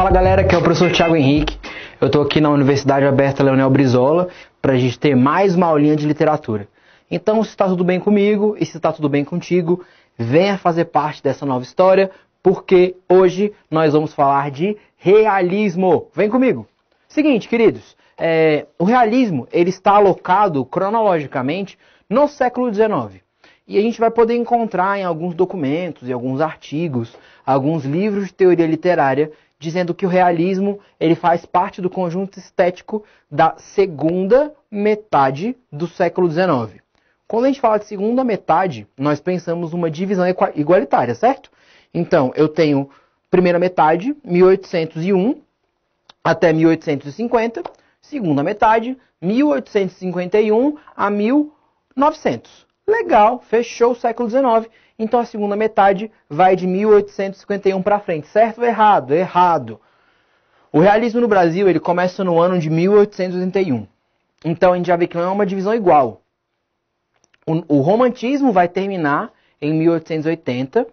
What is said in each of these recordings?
Fala galera, aqui é o professor Tiago Henrique. Eu estou aqui na Universidade Aberta Leonel Brizola para a gente ter mais uma aulinha de literatura. Então, se está tudo bem comigo e se está tudo bem contigo, venha fazer parte dessa nova história, porque hoje nós vamos falar de realismo. Vem comigo. Seguinte, queridos, é, o realismo ele está alocado cronologicamente no século XIX. E a gente vai poder encontrar em alguns documentos, e alguns artigos, alguns livros de teoria literária dizendo que o realismo ele faz parte do conjunto estético da segunda metade do século XIX. Quando a gente fala de segunda metade, nós pensamos numa divisão igualitária, certo? Então, eu tenho primeira metade, 1801 até 1850, segunda metade, 1851 a 1900. Legal, fechou o século XIX então a segunda metade vai de 1851 para frente, certo ou errado? Errado. O realismo no Brasil ele começa no ano de 1881. Então a gente já vê que não é uma divisão igual. O, o romantismo vai terminar em 1880.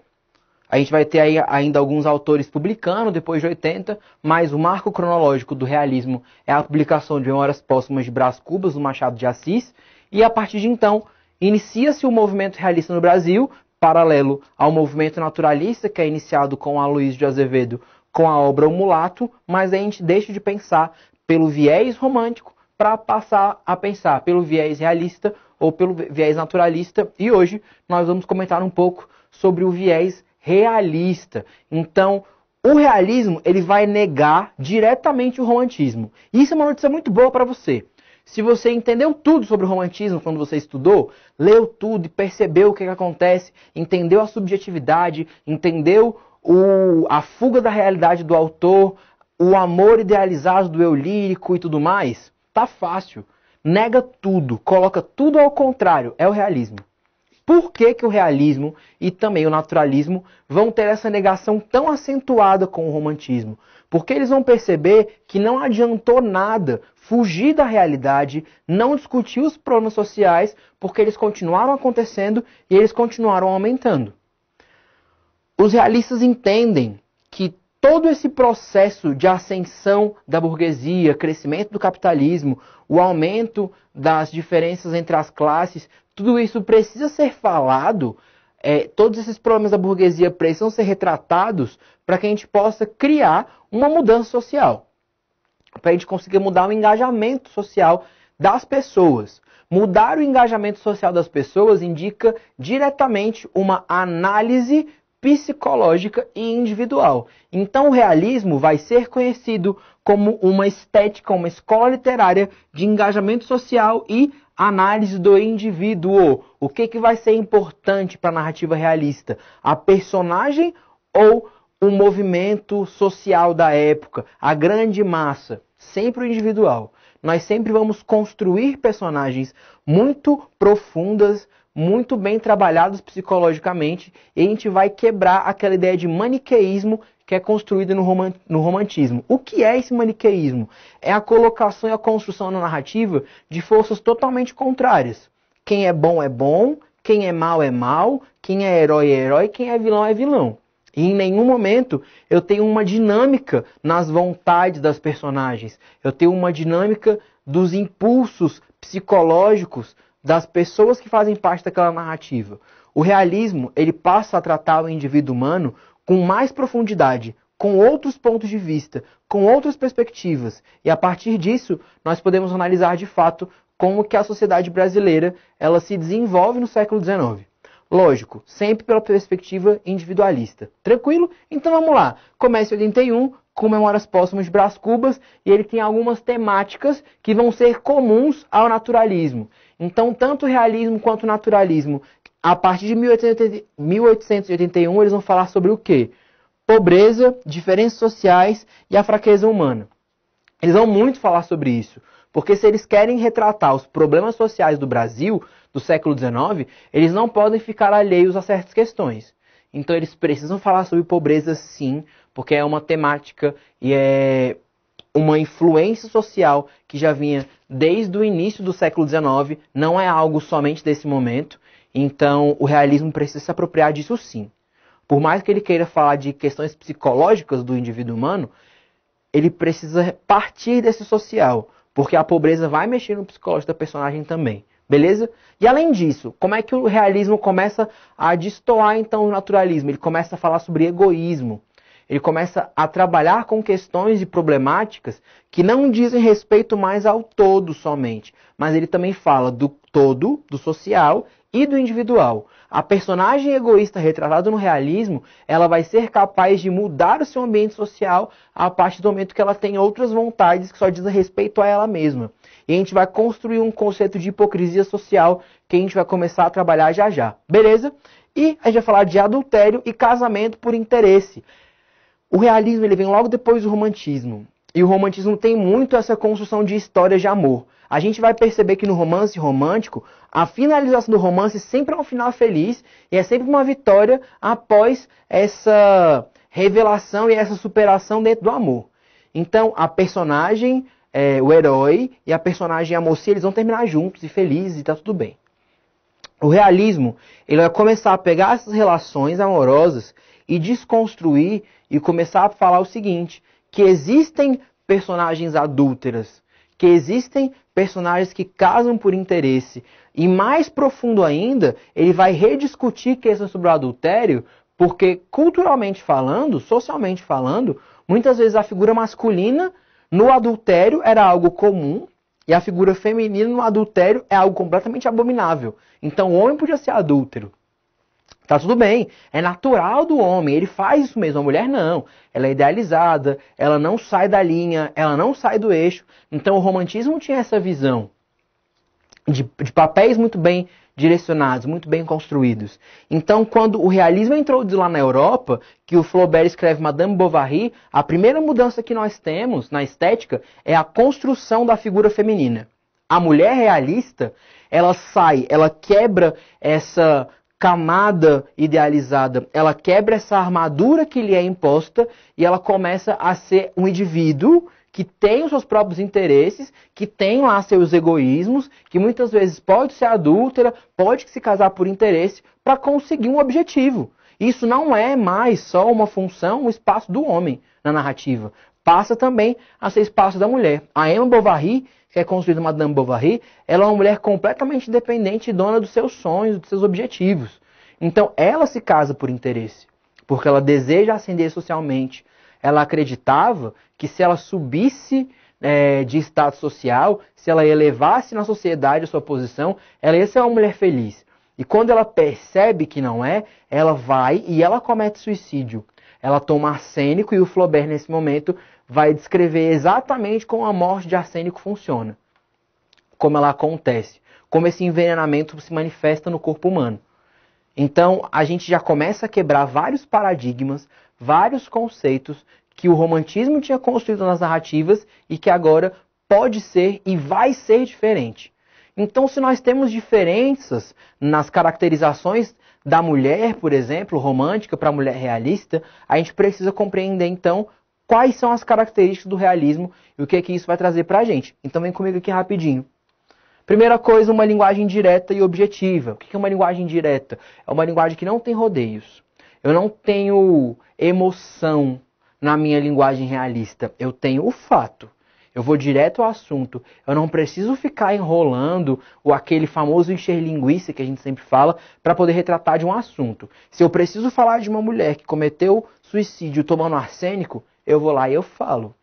A gente vai ter aí ainda alguns autores publicando depois de 80, mas o marco cronológico do realismo é a publicação de Memórias Póstumas de Brás Cubas, do Machado de Assis, e a partir de então inicia-se o movimento realista no Brasil, paralelo ao movimento naturalista que é iniciado com Aloysio de Azevedo com a obra O Mulato, mas a gente deixa de pensar pelo viés romântico para passar a pensar pelo viés realista ou pelo viés naturalista. E hoje nós vamos comentar um pouco sobre o viés realista. Então, o realismo ele vai negar diretamente o romantismo. Isso é uma notícia muito boa para você. Se você entendeu tudo sobre o romantismo quando você estudou, leu tudo e percebeu o que, é que acontece, entendeu a subjetividade, entendeu o, a fuga da realidade do autor, o amor idealizado do eu lírico e tudo mais, tá fácil. Nega tudo, coloca tudo ao contrário, é o realismo. Por que, que o realismo e também o naturalismo vão ter essa negação tão acentuada com o romantismo? Porque eles vão perceber que não adiantou nada fugir da realidade, não discutir os problemas sociais, porque eles continuaram acontecendo e eles continuaram aumentando. Os realistas entendem que todo esse processo de ascensão da burguesia, crescimento do capitalismo, o aumento das diferenças entre as classes, tudo isso precisa ser falado é, todos esses problemas da burguesia precisam ser retratados para que a gente possa criar uma mudança social. Para a gente conseguir mudar o engajamento social das pessoas. Mudar o engajamento social das pessoas indica diretamente uma análise psicológica e individual. Então, o realismo vai ser conhecido como uma estética, uma escola literária de engajamento social e análise do indivíduo. O que, que vai ser importante para a narrativa realista? A personagem ou o movimento social da época? A grande massa? Sempre o individual. Nós sempre vamos construir personagens muito profundas, muito bem trabalhados psicologicamente e a gente vai quebrar aquela ideia de maniqueísmo que é construída no, romantismo. O que é esse maniqueísmo? É a colocação e a construção na narrativa de forças totalmente contrárias. Quem é bom é bom, quem é mal é mal, quem é herói é herói, quem é vilão é vilão. E em nenhum momento eu tenho uma dinâmica nas vontades das personagens. Eu tenho uma dinâmica dos impulsos psicológicos das pessoas que fazem parte daquela narrativa. O realismo, ele passa a tratar o indivíduo humano com mais profundidade, com outros pontos de vista, com outras perspectivas. E a partir disso, nós podemos analisar de fato como que a sociedade brasileira ela se desenvolve no século XIX. Lógico, sempre pela perspectiva individualista. Tranquilo? Então vamos lá. Comece 81 comemora as próximas de Brás Cubas e ele tem algumas temáticas que vão ser comuns ao naturalismo. Então, tanto o realismo quanto o naturalismo, a partir de 1881, eles vão falar sobre o quê? Pobreza, diferenças sociais e a fraqueza humana. Eles vão muito falar sobre isso, porque se eles querem retratar os problemas sociais do Brasil do século XIX, eles não podem ficar alheios a certas questões. Então eles precisam falar sobre pobreza sim, porque é uma temática e é uma influência social que já vinha desde o início do século XIX, não é algo somente desse momento. Então, o realismo precisa se apropriar disso sim. Por mais que ele queira falar de questões psicológicas do indivíduo humano, ele precisa partir desse social, porque a pobreza vai mexer no psicológico da personagem também. Beleza? E além disso, como é que o realismo começa a destoar então o naturalismo? Ele começa a falar sobre egoísmo. Ele começa a trabalhar com questões e problemáticas que não dizem respeito mais ao todo somente, mas ele também fala do todo, do social e do individual. A personagem egoísta retratada no realismo, ela vai ser capaz de mudar o seu ambiente social a partir do momento que ela tem outras vontades que só dizem respeito a ela mesma. E a gente vai construir um conceito de hipocrisia social que a gente vai começar a trabalhar já já. Beleza? E a gente vai falar de adultério e casamento por interesse. O realismo ele vem logo depois do romantismo. E o romantismo tem muito essa construção de histórias de amor. A gente vai perceber que no romance romântico, a finalização do romance sempre é um final feliz e é sempre uma vitória após essa revelação e essa superação dentro do amor. Então, a personagem, é, o herói e a personagem e a mocinha, eles vão terminar juntos e felizes e tá tudo bem. O realismo, ele vai começar a pegar essas relações amorosas e desconstruir e começar a falar o seguinte: que existem personagens adúlteras, que existem personagens que casam por interesse. E mais profundo ainda, ele vai rediscutir questões sobre o adultério, porque culturalmente falando, socialmente falando, muitas vezes a figura masculina no adultério era algo comum e a figura feminina no adultério é algo completamente abominável. Então o homem podia ser adúltero, Tá tudo bem, é natural do homem, ele faz isso mesmo. A mulher não, ela é idealizada, ela não sai da linha, ela não sai do eixo. Então o romantismo tinha essa visão de, de papéis muito bem direcionados, muito bem construídos. Então, quando o realismo entrou de lá na Europa, que o Flaubert escreve Madame Bovary, a primeira mudança que nós temos na estética é a construção da figura feminina. A mulher realista, ela sai, ela quebra essa camada idealizada, ela quebra essa armadura que lhe é imposta e ela começa a ser um indivíduo que tem os seus próprios interesses, que tem lá seus egoísmos, que muitas vezes pode ser adúltera, pode se casar por interesse para conseguir um objetivo. Isso não é mais só uma função, um espaço do homem na narrativa, passa também a ser espaço da mulher. A Emma Bovary, que é construída Madame Bovary, ela é uma mulher completamente independente, e dona dos seus sonhos, dos seus objetivos. Então ela se casa por interesse, porque ela deseja ascender socialmente. Ela acreditava que se ela subisse é, de status social, se ela elevasse na sociedade a sua posição, ela ia ser uma mulher feliz. E quando ela percebe que não é, ela vai e ela comete suicídio. Ela toma arsênico e o Flaubert, nesse momento, vai descrever exatamente como a morte de arsênico funciona, como ela acontece, como esse envenenamento se manifesta no corpo humano. Então, a gente já começa a quebrar vários paradigmas, vários conceitos que o romantismo tinha construído nas narrativas e que agora pode ser e vai ser diferente. Então, se nós temos diferenças nas caracterizações da mulher, por exemplo, romântica para a mulher realista, a gente precisa compreender então quais são as características do realismo e o que é que isso vai trazer para a gente. Então vem comigo aqui rapidinho. Primeira coisa, uma linguagem direta e objetiva. O que é uma linguagem direta? É uma linguagem que não tem rodeios. Eu não tenho emoção na minha linguagem realista. Eu tenho o fato. Eu vou direto ao assunto. Eu não preciso ficar enrolando ou aquele famoso encher linguiça que a gente sempre fala para poder retratar de um assunto. Se eu preciso falar de uma mulher que cometeu suicídio tomando arsênico, eu vou lá e eu falo.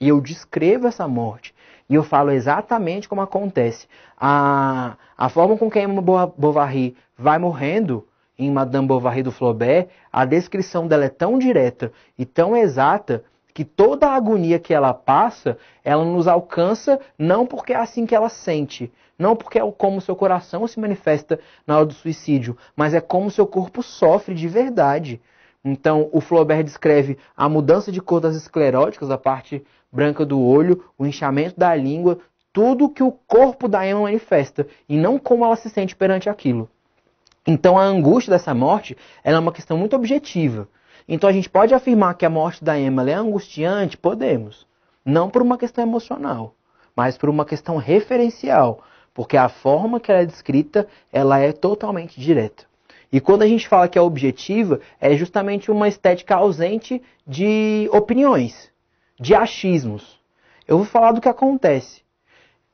E eu descrevo essa morte. E eu falo exatamente como acontece. A, a forma com que Emma Bovary vai morrendo em Madame Bovary do Flaubert, a descrição dela é tão direta e tão exata que toda a agonia que ela passa, ela nos alcança não porque é assim que ela sente, não porque é como seu coração se manifesta na hora do suicídio, mas é como seu corpo sofre de verdade. Então, o Flaubert descreve a mudança de cor das escleróticas, a parte branca do olho, o inchamento da língua, tudo que o corpo da Emma manifesta, e não como ela se sente perante aquilo. Então, a angústia dessa morte é uma questão muito objetiva. Então, a gente pode afirmar que a morte da Emma é angustiante? Podemos. Não por uma questão emocional, mas por uma questão referencial, porque a forma que ela é descrita ela é totalmente direta. E quando a gente fala que é objetiva, é justamente uma estética ausente de opiniões, de achismos. Eu vou falar do que acontece.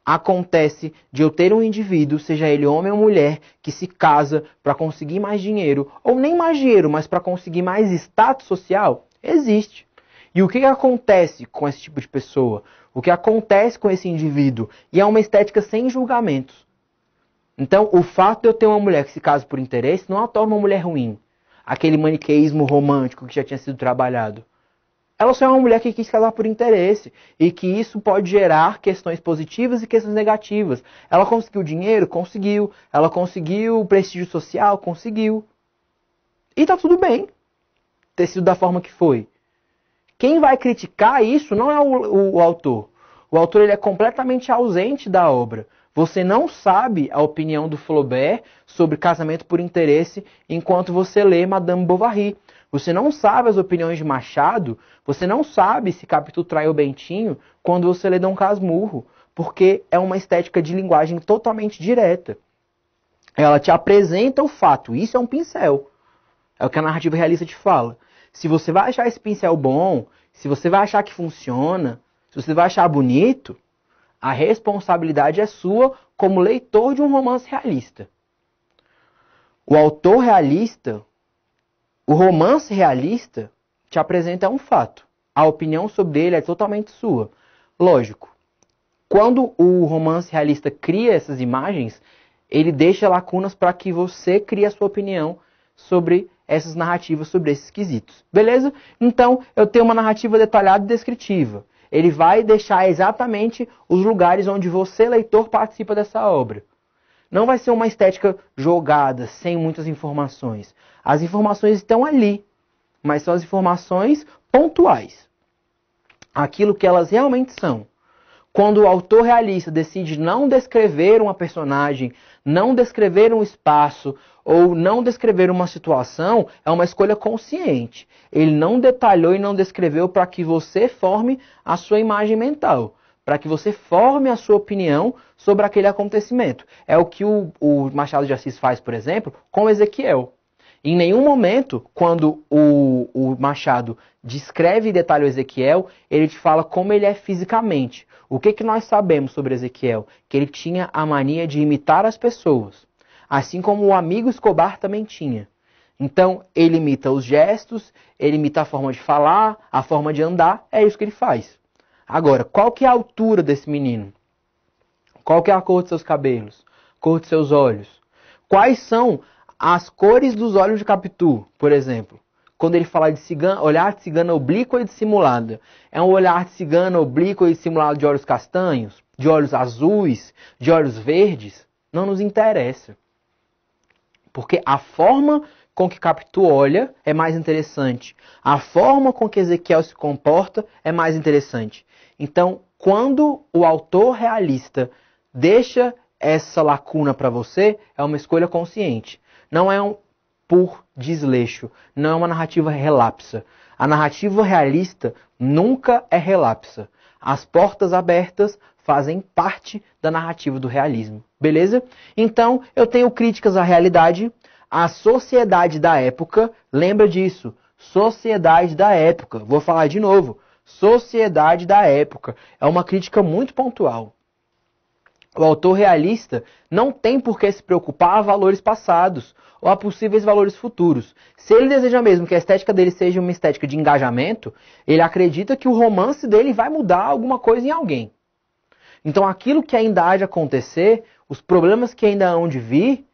Acontece de eu ter um indivíduo, seja ele homem ou mulher, que se casa para conseguir mais dinheiro, ou nem mais dinheiro, mas para conseguir mais status social? Existe. E o que, que acontece com esse tipo de pessoa? O que acontece com esse indivíduo? E é uma estética sem julgamentos. Então, o fato de eu ter uma mulher que se casa por interesse não a torna uma mulher ruim. Aquele maniqueísmo romântico que já tinha sido trabalhado. Ela só é uma mulher que quis casar por interesse e que isso pode gerar questões positivas e questões negativas. Ela conseguiu dinheiro? Conseguiu. Ela conseguiu prestígio social? Conseguiu. E tá tudo bem ter sido da forma que foi. Quem vai criticar isso não é o, o, o autor. O autor ele é completamente ausente da obra. Você não sabe a opinião do Flaubert sobre casamento por interesse enquanto você lê Madame Bovary. Você não sabe as opiniões de Machado, você não sabe se Capitu traiu Bentinho quando você lê Dom Casmurro, porque é uma estética de linguagem totalmente direta. Ela te apresenta o fato, isso é um pincel. É o que a narrativa realista te fala. Se você vai achar esse pincel bom, se você vai achar que funciona, se você vai achar bonito, a responsabilidade é sua como leitor de um romance realista. O autor realista, o romance realista, te apresenta um fato. A opinião sobre ele é totalmente sua. Lógico, quando o romance realista cria essas imagens, ele deixa lacunas para que você crie a sua opinião sobre essas narrativas, sobre esses quesitos. Beleza? Então, eu tenho uma narrativa detalhada e descritiva ele vai deixar exatamente os lugares onde você, leitor, participa dessa obra. Não vai ser uma estética jogada, sem muitas informações. As informações estão ali, mas são as informações pontuais. Aquilo que elas realmente são. Quando o autor realista decide não descrever uma personagem, não descrever um espaço ou não descrever uma situação, é uma escolha consciente. Ele não detalhou e não descreveu para que você forme a sua imagem mental para que você forme a sua opinião sobre aquele acontecimento. É o que o, o, Machado de Assis faz, por exemplo, com Ezequiel. Em nenhum momento, quando o, o Machado descreve e detalha o Ezequiel, ele te fala como ele é fisicamente. O que, que nós sabemos sobre Ezequiel? Que ele tinha a mania de imitar as pessoas, assim como o amigo Escobar também tinha. Então, ele imita os gestos, ele imita a forma de falar, a forma de andar, é isso que ele faz. Agora, qual que é a altura desse menino? Qual que é a cor de seus cabelos? Cor de seus olhos? Quais são as cores dos olhos de Capitu, por exemplo. Quando ele fala de olhar de cigano oblíquo e dissimulado. É um olhar de cigano oblíquo e dissimulado de olhos castanhos, de olhos azuis, de olhos verdes. Não nos interessa. Porque a forma com que Capitu olha é mais interessante. A forma com que Ezequiel se comporta é mais interessante. Então, quando o autor realista deixa essa lacuna para você, é uma escolha consciente. Não é um por desleixo, não é uma narrativa relapsa. A narrativa realista nunca é relapsa. As portas abertas fazem parte da narrativa do realismo, beleza? Então, eu tenho críticas à realidade. à sociedade da época, lembra disso, sociedade da época. Vou falar de novo. Sociedade da época. É uma crítica muito pontual. O autor realista não tem por que se preocupar a valores passados ou a possíveis valores futuros. Se ele deseja mesmo que a estética dele seja uma estética de engajamento, ele acredita que o romance dele vai mudar alguma coisa em alguém. Então aquilo que ainda há de acontecer, os problemas que ainda hão de vir,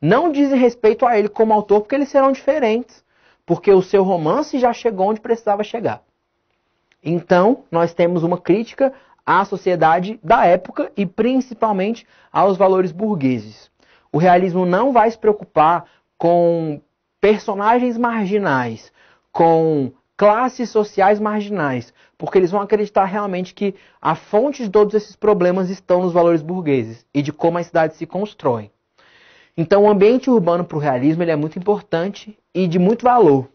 não dizem respeito a ele como autor, porque eles serão diferentes. Porque o seu romance já chegou onde precisava chegar. Então, nós temos uma crítica à sociedade da época e principalmente aos valores burgueses. O realismo não vai se preocupar com personagens marginais, com classes sociais marginais, porque eles vão acreditar realmente que a fonte de todos esses problemas estão nos valores burgueses e de como as cidades se constroem. Então, o ambiente urbano para o realismo ele é muito importante e de muito valor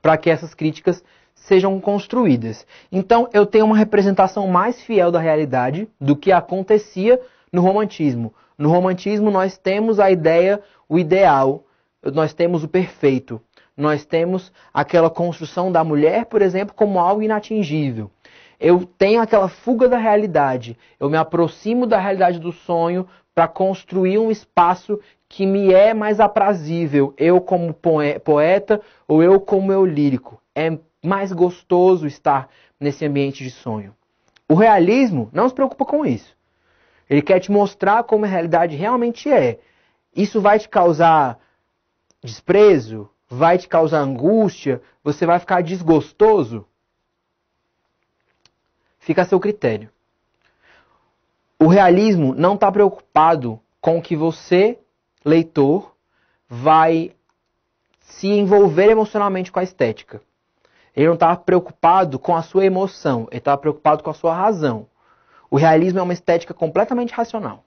para que essas críticas sejam construídas. Então eu tenho uma representação mais fiel da realidade do que acontecia no romantismo. No romantismo nós temos a ideia, o ideal, nós temos o perfeito. Nós temos aquela construção da mulher, por exemplo, como algo inatingível. Eu tenho aquela fuga da realidade. Eu me aproximo da realidade do sonho para construir um espaço que me é mais aprazível, eu como poeta ou eu como eu lírico. É mais gostoso estar nesse ambiente de sonho. O realismo não se preocupa com isso. Ele quer te mostrar como a realidade realmente é. Isso vai te causar desprezo, vai te causar angústia, você vai ficar desgostoso? Fica a seu critério. O realismo não está preocupado com o que você, leitor, vai se envolver emocionalmente com a estética. Ele não estava preocupado com a sua emoção, ele estava preocupado com a sua razão. O realismo é uma estética completamente racional.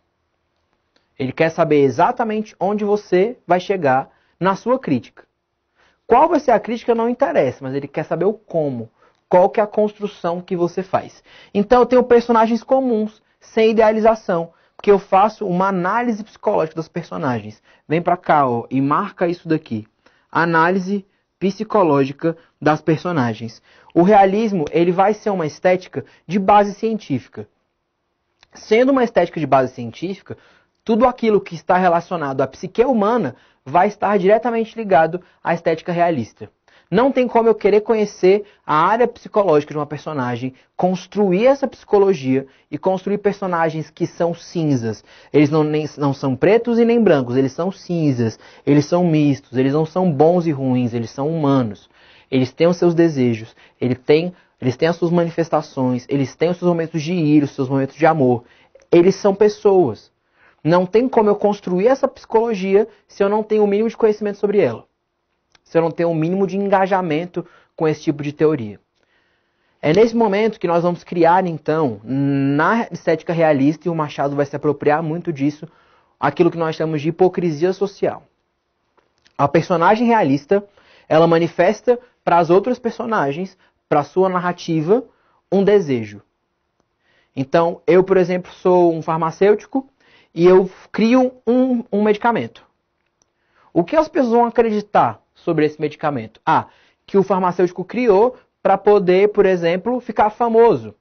Ele quer saber exatamente onde você vai chegar na sua crítica. Qual vai ser a crítica não interessa, mas ele quer saber o como. Qual que é a construção que você faz. Então eu tenho personagens comuns, sem idealização, porque eu faço uma análise psicológica dos personagens. Vem para cá ó, e marca isso daqui. Análise psicológica das personagens. O realismo ele vai ser uma estética de base científica. Sendo uma estética de base científica, tudo aquilo que está relacionado à psique humana vai estar diretamente ligado à estética realista. Não tem como eu querer conhecer a área psicológica de uma personagem, construir essa psicologia e construir personagens que são cinzas. Eles não, nem, não são pretos e nem brancos, eles são cinzas, eles são mistos, eles não são bons e ruins, eles são humanos. Eles têm os seus desejos, eles têm, eles têm as suas manifestações, eles têm os seus momentos de ir, os seus momentos de amor. Eles são pessoas. Não tem como eu construir essa psicologia se eu não tenho o mínimo de conhecimento sobre ela se não tem o um mínimo de engajamento com esse tipo de teoria. É nesse momento que nós vamos criar, então, na estética realista, e o Machado vai se apropriar muito disso, aquilo que nós chamamos de hipocrisia social. A personagem realista, ela manifesta para as outras personagens, para a sua narrativa, um desejo. Então, eu, por exemplo, sou um farmacêutico e eu crio um, um medicamento. O que as pessoas vão acreditar sobre esse medicamento? A. Que o farmacêutico criou para poder, por exemplo, ficar famoso,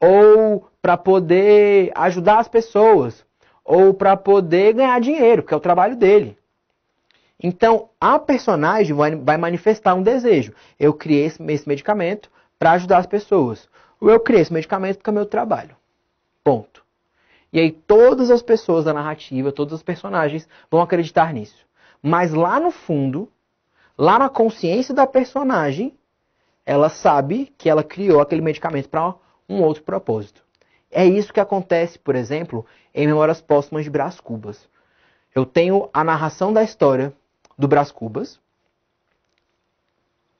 ou para poder ajudar as pessoas, ou para poder ganhar dinheiro, que é o trabalho dele. Então, a personagem vai, manifestar um desejo. Eu criei esse, esse medicamento para ajudar as pessoas. Ou eu criei esse medicamento porque é meu trabalho. Ponto. E aí todas as pessoas da narrativa, todos os personagens vão acreditar nisso. Mas lá no fundo, lá na consciência da personagem, ela sabe que ela criou aquele medicamento para um outro propósito. É isso que acontece, por exemplo, em Memórias Póstumas de Brás Cubas. Eu tenho a narração da história do Brás Cubas,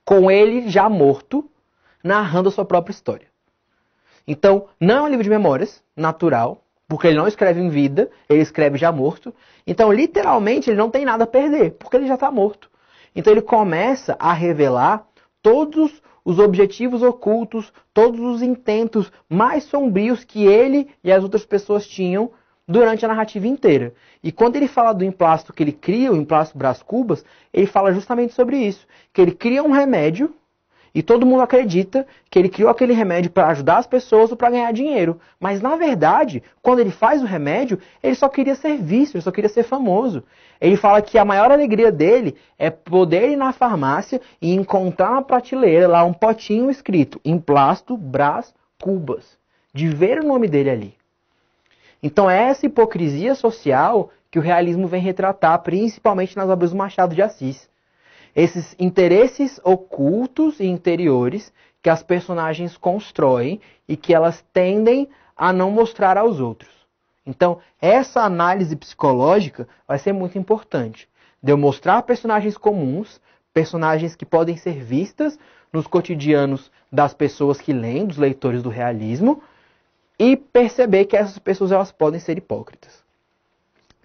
com ele já morto, narrando a sua própria história. Então, não é um livro de memórias, natural, porque ele não escreve em vida, ele escreve já morto. Então, literalmente, ele não tem nada a perder, porque ele já está morto. Então ele começa a revelar todos os objetivos ocultos, todos os intentos mais sombrios que ele e as outras pessoas tinham durante a narrativa inteira. E quando ele fala do emplasto que ele cria, o emplasto Brás Cubas, ele fala justamente sobre isso, que ele cria um remédio e todo mundo acredita que ele criou aquele remédio para ajudar as pessoas ou para ganhar dinheiro. Mas na verdade, quando ele faz o remédio, ele só queria ser visto, ele só queria ser famoso. Ele fala que a maior alegria dele é poder ir na farmácia e encontrar na prateleira lá um potinho escrito em plasto Brás Cubas. De ver o nome dele ali. Então é essa hipocrisia social que o realismo vem retratar, principalmente nas obras do Machado de Assis esses interesses ocultos e interiores que as personagens constroem e que elas tendem a não mostrar aos outros. Então, essa análise psicológica vai ser muito importante. De eu mostrar personagens comuns, personagens que podem ser vistas nos cotidianos das pessoas que leem, dos leitores do realismo, e perceber que essas pessoas elas podem ser hipócritas.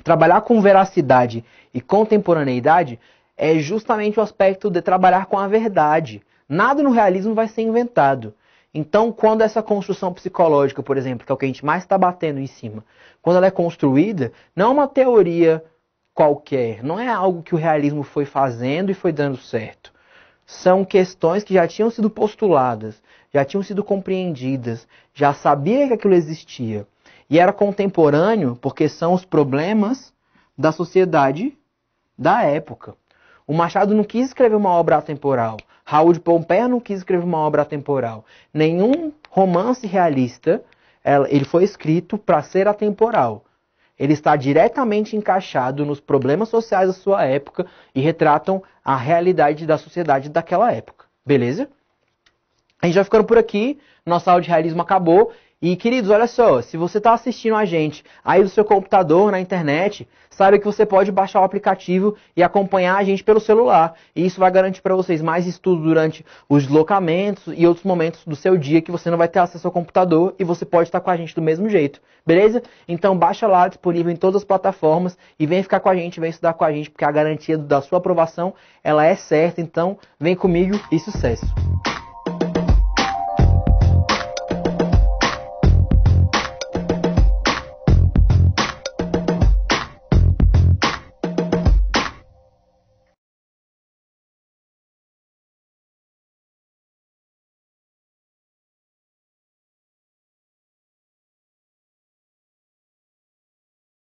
Trabalhar com veracidade e contemporaneidade é justamente o aspecto de trabalhar com a verdade. Nada no realismo vai ser inventado. Então, quando essa construção psicológica, por exemplo, que é o que a gente mais está batendo em cima, quando ela é construída, não é uma teoria qualquer, não é algo que o realismo foi fazendo e foi dando certo. São questões que já tinham sido postuladas, já tinham sido compreendidas, já sabia que aquilo existia. E era contemporâneo porque são os problemas da sociedade da época. O Machado não quis escrever uma obra atemporal. Raul de Pompeia não quis escrever uma obra atemporal. Nenhum romance realista ele foi escrito para ser atemporal. Ele está diretamente encaixado nos problemas sociais da sua época e retratam a realidade da sociedade daquela época. Beleza? A gente vai ficando por aqui. Nossa aula de realismo acabou. E queridos, olha só, se você está assistindo a gente aí do seu computador na internet, saiba que você pode baixar o aplicativo e acompanhar a gente pelo celular. E isso vai garantir para vocês mais estudo durante os deslocamentos e outros momentos do seu dia que você não vai ter acesso ao computador e você pode estar com a gente do mesmo jeito, beleza? Então baixa lá, disponível em todas as plataformas e vem ficar com a gente, vem estudar com a gente, porque a garantia da sua aprovação ela é certa. Então vem comigo e sucesso!